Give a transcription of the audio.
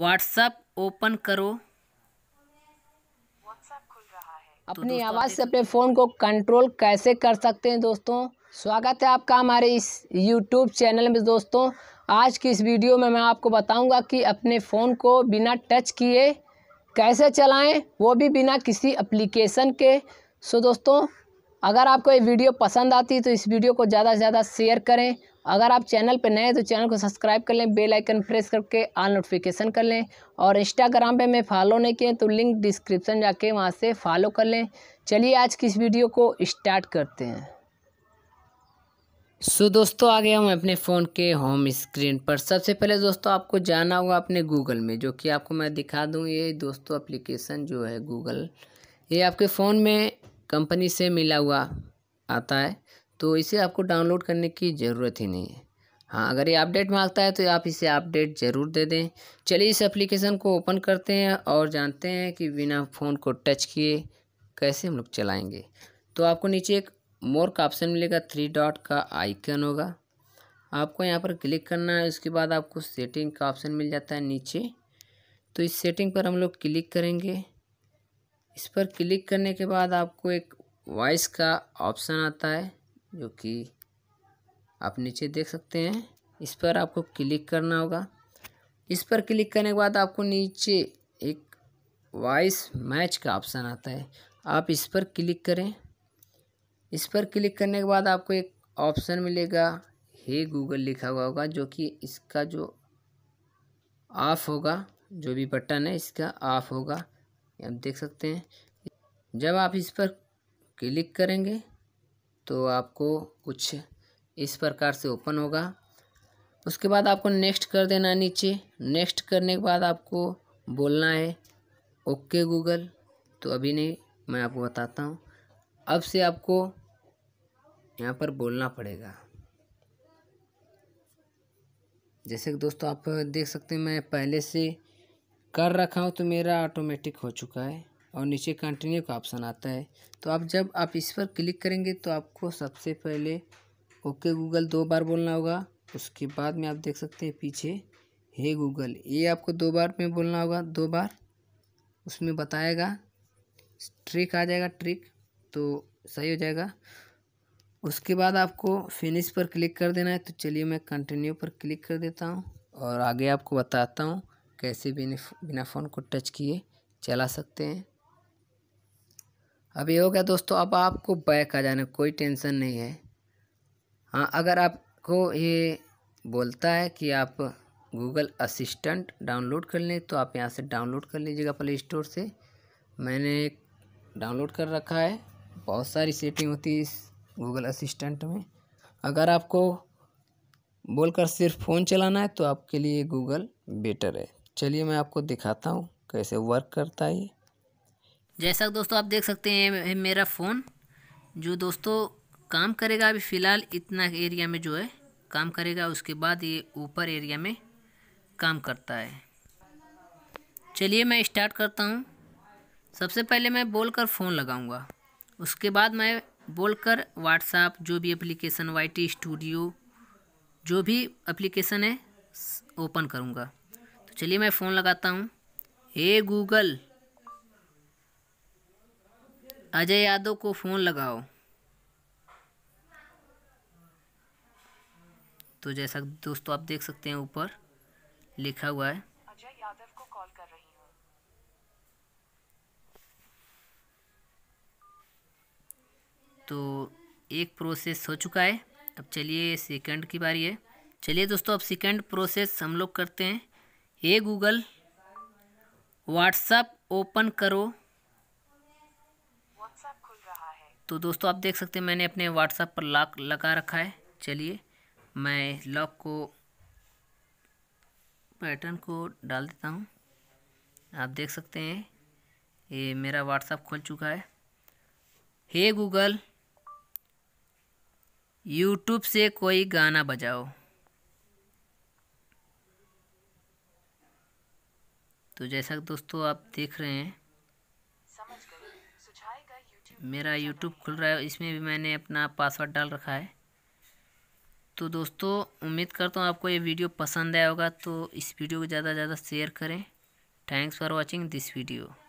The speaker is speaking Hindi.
व्हाट्सएप ओपन करो तो अपनी तो आवाज़ से अपने फ़ोन को कंट्रोल कैसे कर सकते हैं दोस्तों स्वागत है आपका हमारे इस यूट्यूब चैनल में दोस्तों आज की इस वीडियो में मैं आपको बताऊंगा कि अपने फ़ोन को बिना टच किए कैसे चलाएं वो भी बिना किसी एप्लीकेशन के सो दोस्तों अगर आपको ये वीडियो पसंद आती तो इस वीडियो को ज़्यादा से ज़्यादा शेयर करें अगर आप चैनल पर नए हैं तो चैनल को सब्सक्राइब कर लें बेल आइकन प्रेस करके ऑल नोटिफिकेशन कर लें और इंस्टाग्राम पे मैं फॉलो नहीं किए तो लिंक डिस्क्रिप्शन जाके वहाँ से फॉलो कर लें चलिए आज की इस वीडियो को स्टार्ट करते हैं सो so, दोस्तों आ गया हूँ अपने फ़ोन के होम स्क्रीन पर सबसे पहले दोस्तों आपको जाना होगा अपने गूगल में जो कि आपको मैं दिखा दूँ ये दोस्तों अप्लीकेशन जो है गूगल ये आपके फ़ोन में कंपनी से मिला हुआ आता है तो इसे आपको डाउनलोड करने की ज़रूरत ही नहीं है हाँ अगर ये अपडेट मांगता है तो आप इसे अपडेट ज़रूर दे दें चलिए इस एप्लीकेशन को ओपन करते हैं और जानते हैं कि बिना फ़ोन को टच किए कैसे हम लोग चलाएँगे तो आपको नीचे एक मोर का ऑप्शन मिलेगा थ्री डॉट का आइकन होगा आपको यहाँ पर क्लिक करना है उसके बाद आपको सेटिंग का ऑप्शन मिल जाता है नीचे तो इस सेटिंग पर हम लोग क्लिक करेंगे इस पर क्लिक करने के बाद आपको एक वॉइस का ऑप्शन आता है जो कि आप नीचे देख सकते हैं इस पर आपको क्लिक करना होगा इस पर क्लिक करने के बाद आपको नीचे एक वॉइस मैच का ऑप्शन आता है आप इस पर क्लिक करें इस पर क्लिक करने के बाद आपको एक ऑप्शन मिलेगा हे गूगल लिखा हुआ होगा जो कि इसका जो ऑफ होगा जो भी बटन है इसका ऑफ होगा आप देख सकते हैं जब आप इस पर क्लिक करेंगे तो आपको कुछ इस प्रकार से ओपन होगा उसके बाद आपको नेक्स्ट कर देना नीचे नेक्स्ट करने के बाद आपको बोलना है ओके गूगल तो अभी नहीं मैं आपको बताता हूँ अब से आपको यहाँ पर बोलना पड़ेगा जैसे कि दोस्तों आप देख सकते हैं मैं पहले से कर रखा हूँ तो मेरा ऑटोमेटिक हो चुका है और नीचे कंटिन्यू का ऑप्शन आता है तो आप जब आप इस पर क्लिक करेंगे तो आपको सबसे पहले ओके गूगल दो बार बोलना होगा उसके बाद में आप देख सकते हैं पीछे हे गूगल ये आपको दो बार में बोलना होगा दो बार उसमें बताएगा ट्रिक आ जाएगा ट्रिक तो सही हो जाएगा उसके बाद आपको फिनिश पर क्लिक कर देना है तो चलिए मैं कंटिन्यू पर क्लिक कर देता हूँ और आगे आपको बताता हूँ कैसे बिना फ़ोन को टच किए चला सकते हैं अब ये हो गया दोस्तों अब आपको बैक आ जाना कोई टेंशन नहीं है हाँ अगर आपको ये बोलता है कि आप गूगल असिस्टेंट डाउनलोड कर लें तो आप यहाँ से डाउनलोड कर लीजिएगा प्ले स्टोर से मैंने डाउनलोड कर रखा है बहुत सारी सेटिंग होती है इस गूगल असिस्टेंट में अगर आपको बोलकर सिर्फ फ़ोन चलाना है तो आपके लिए गूगल बेटर है चलिए मैं आपको दिखाता हूँ कैसे वर्क करता है ये जैसा दोस्तों आप देख सकते हैं मेरा फ़ोन जो दोस्तों काम करेगा अभी फ़िलहाल इतना एरिया में जो है काम करेगा उसके बाद ये ऊपर एरिया में काम करता है चलिए मैं स्टार्ट करता हूँ सबसे पहले मैं बोल कर फ़ोन लगाऊँगा उसके बाद मैं बोल कर व्हाट्सएप जो भी एप्लीकेशन वाई स्टूडियो जो भी एप्लीकेशन है ओपन करूँगा तो चलिए मैं फ़ोन लगाता हूँ हे गूगल अजय यादव को फ़ोन लगाओ तो जैसा दोस्तों आप देख सकते हैं ऊपर लिखा हुआ है अजय यादव को कॉल कर रही तो एक प्रोसेस हो चुका है अब चलिए सेकंड की बारी है चलिए दोस्तों अब सेकंड प्रोसेस हम लोग करते हैं हे गूगल व्हाट्सअप ओपन करो तो दोस्तों आप देख सकते हैं मैंने अपने व्हाट्सएप पर लॉक लगा रखा है चलिए मैं लॉक को पैटर्न को डाल देता हूँ आप देख सकते हैं ये मेरा व्हाट्सएप खुल चुका है हे गूगल यूट्यूब से कोई गाना बजाओ तो जैसा दोस्तों आप देख रहे हैं मेरा यूट्यूब खुल रहा है इसमें भी मैंने अपना पासवर्ड डाल रखा है तो दोस्तों उम्मीद करता हूँ आपको ये वीडियो पसंद आया होगा तो इस वीडियो को ज़्यादा से ज़्यादा शेयर करें thanks for watching this video